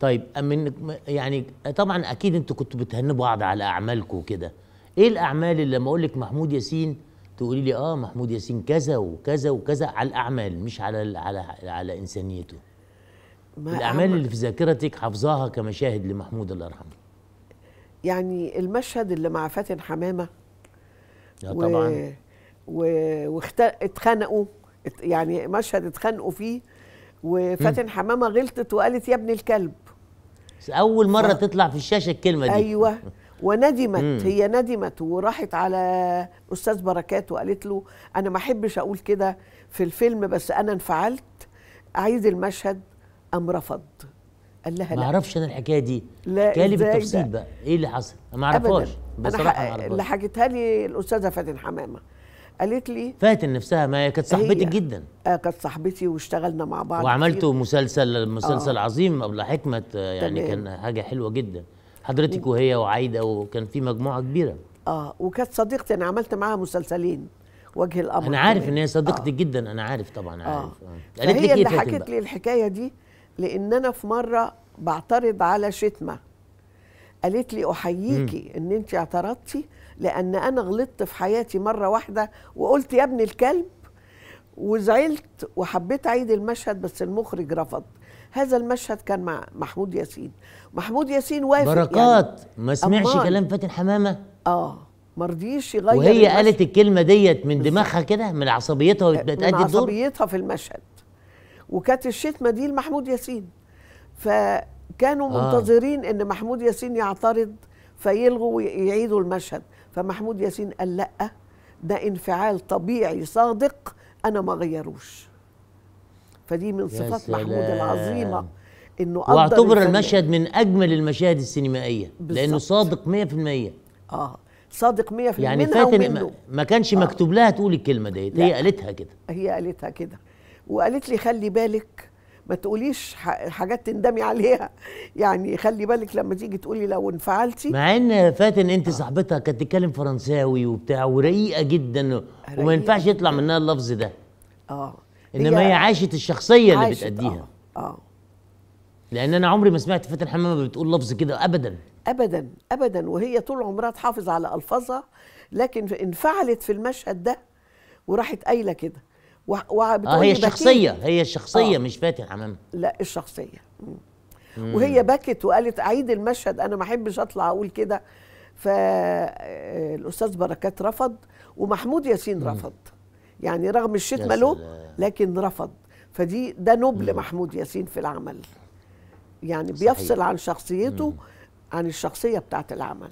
طيب من يعني طبعا اكيد انتوا كنتوا بتهنوا بعض على اعمالكم وكده ايه الاعمال اللي لما اقول لك محمود ياسين تقولي لي اه محمود ياسين كذا وكذا وكذا على الاعمال مش على على على انسانيته الاعمال اللي في ذاكرتك حافظاها كمشاهد لمحمود الله يرحمه يعني المشهد اللي مع فاتن حمامه لا آه، و... طبعا و... اتخانقوا يعني مشهد اتخانقوا فيه وفاتن حمامه غلطت وقالت يا ابن الكلب اول مره ف... تطلع في الشاشه الكلمه دي ايوه وندمت مم. هي ندمت وراحت على استاذ بركات وقالت له انا ما احبش اقول كده في الفيلم بس انا انفعلت عايز المشهد ام رفض قال لها لا ما اعرفش انا الحكايه دي لا لي بالتفصيل بقى ايه اللي حصل ما اعرفهاش بصراحه ما اعرفهاش اللي حكيتها لي الاستاذه فاتن حمامه قالت لي فاتن نفسها ما هي كانت صاحبتك جدا آه كانت صاحبتي واشتغلنا مع بعض وعملتوا مسلسل مسلسل آه عظيم ابله حكمه يعني تمام. كان حاجه حلوه جدا حضرتك و... وهي وعايده وكان في مجموعه كبيره اه وكانت صديقتي انا عملت معاها مسلسلين وجه الامر انا عارف ان هي صديقتي آه. جدا انا عارف طبعا آه. عارف آه. قالت لي ايه اللي حكت لي الحكايه دي لان انا في مره بعترض على شتمه قالت لي احييكي ان انت اعترضتي لان انا غلطت في حياتي مره واحده وقلت يا ابن الكلب وزعلت وحبيت اعيد المشهد بس المخرج رفض هذا المشهد كان مع محمود ياسين محمود ياسين وافق يعني بركات يعني ما سمعش كلام فاتن حمامه اه ما رضيش يغير وهي المشهد. قالت الكلمه ديت من دماغها كده من عصبيتها وهي بتأدي الدور من عصبيتها في المشهد وكانت الشتمه دي لمحمود ياسين ف كانوا آه. منتظرين ان محمود ياسين يعترض فيلغوا ويعيدوا المشهد فمحمود ياسين قال لا ده انفعال طبيعي صادق انا ما غيروش فدي من صفات محمود العظيمه انه واعتبر المشهد من اجمل المشاهد السينمائيه بالزبط. لانه صادق 100% اه صادق 100% يعني فاتن ما كانش آه. مكتوب لها تقول الكلمه ديت هي قالتها كده هي قالتها كده وقالت لي خلي بالك ما تقوليش حاجات تندمي عليها يعني خلي بالك لما تيجي تقولي لو انفعلتي مع ان فاتن انت آه. صاحبتها كانت بتتكلم فرنساوي وبتاع ورقيقه جدا وما ينفعش يطلع منها اللفظ ده اه انما هي, عاشت الشخصيه اللي بتاديها اه, آه. لان انا عمري ما سمعت فاتن حمامه بتقول لفظ كده ابدا ابدا ابدا وهي طول عمرها تحافظ على الفاظها لكن انفعلت في المشهد ده وراحت قايله كده وبتقولي آه هي الشخصية هي الشخصية آه مش فاتن حمامة لا الشخصية مم. وهي بكت وقالت أعيد المشهد أنا ما أحبش أطلع أقول كده فالأستاذ آه، بركات رفض ومحمود ياسين مم. رفض يعني رغم الشتمة له لكن رفض فدي ده نبل مم. محمود ياسين في العمل يعني بيفصل عن شخصيته مم. عن الشخصية بتاعت العمل